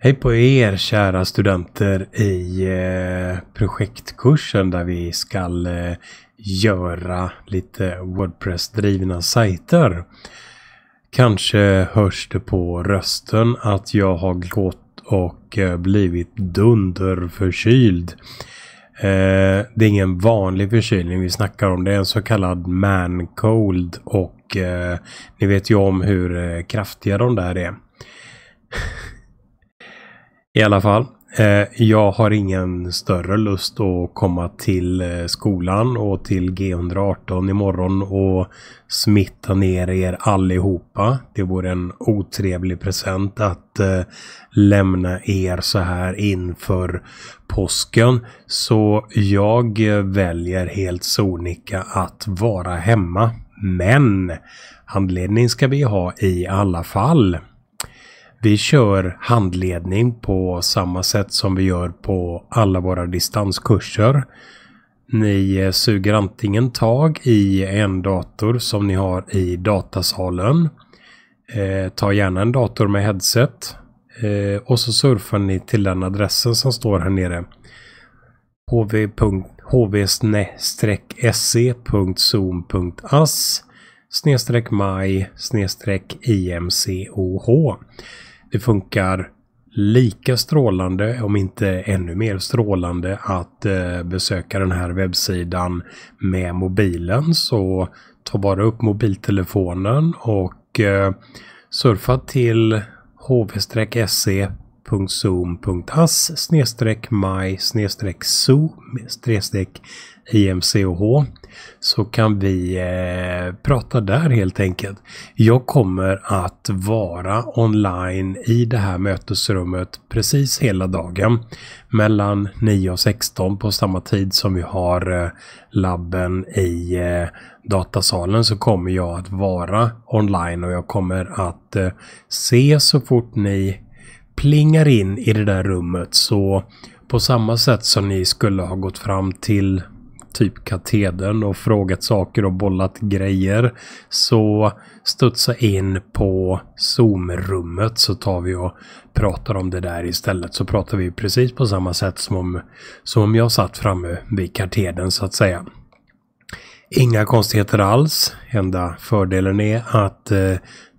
Hej på er kära studenter i eh, projektkursen där vi ska eh, göra lite Wordpress-drivna sajter. Kanske hörs det på rösten att jag har gått och eh, blivit dunderförkyld. det är ingen vanlig förkylning vi snackar om. Det är en så kallad man cold och ni vet ju om hur kraftiga de där är. I alla fall. Eh, jag har ingen större lust att komma till eh, skolan och till G118 imorgon och smitta ner er allihopa. Det vore en otrevlig present att eh, lämna er så här inför påsken. Så jag väljer helt sonika att vara hemma. Men handledning ska vi ha i alla fall. Vi kör handledning på samma sätt som vi gör på alla våra distanskurser. Ni eh, suger antingen tag i en dator som ni har i datasalen. Eh, ta gärna en dator med headset. Eh, och så surfar ni till den adressen som står här nere. hv.hv-se.zoom.as snedstreck maj snedstreck imcoh. Det funkar lika strålande, om inte ännu mer strålande, att eh, besöka den här webbsidan med mobilen. Så ta bara upp mobiltelefonen och eh, surfa till hv-se www.zoom.as my zoom imch så kan vi eh, prata där helt enkelt. Jag kommer att vara online i det här mötesrummet precis hela dagen mellan 9 och 16 på samma tid som vi har eh, labben i eh, datasalen så kommer jag att vara online och jag kommer att eh, se så fort ni plingar in i det där rummet så på samma sätt som ni skulle ha gått fram till typ katedern och frågat saker och bollat grejer. Så studsa in på Zoom-rummet så tar vi och pratar om det där istället. Så pratar vi precis på samma sätt som om, som om jag satt framme vid katedern så att säga. Inga konstigheter alls. Enda fördelen är att eh,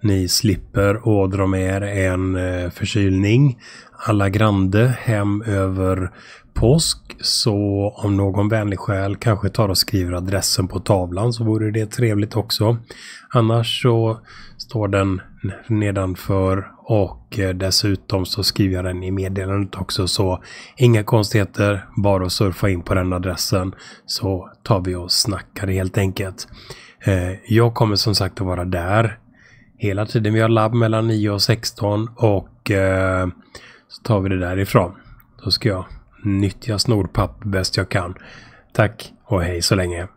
ni slipper ådra med er en eh, förkylning alla grande hem över påsk. Så om någon vänlig själ kanske tar och skriver adressen på tavlan så vore det trevligt också. Annars så står den nedanför och eh, dessutom så skriver jag den i meddelandet också så inga konstigheter, bara att surfa in på den adressen så tar vi och snackar helt enkelt. Eh, jag kommer som sagt att vara där hela tiden. Vi har labb mellan 9 och 16 och eh, så tar vi det därifrån. Då ska jag nyttja snorpapp bäst jag kan. Tack och hej så länge.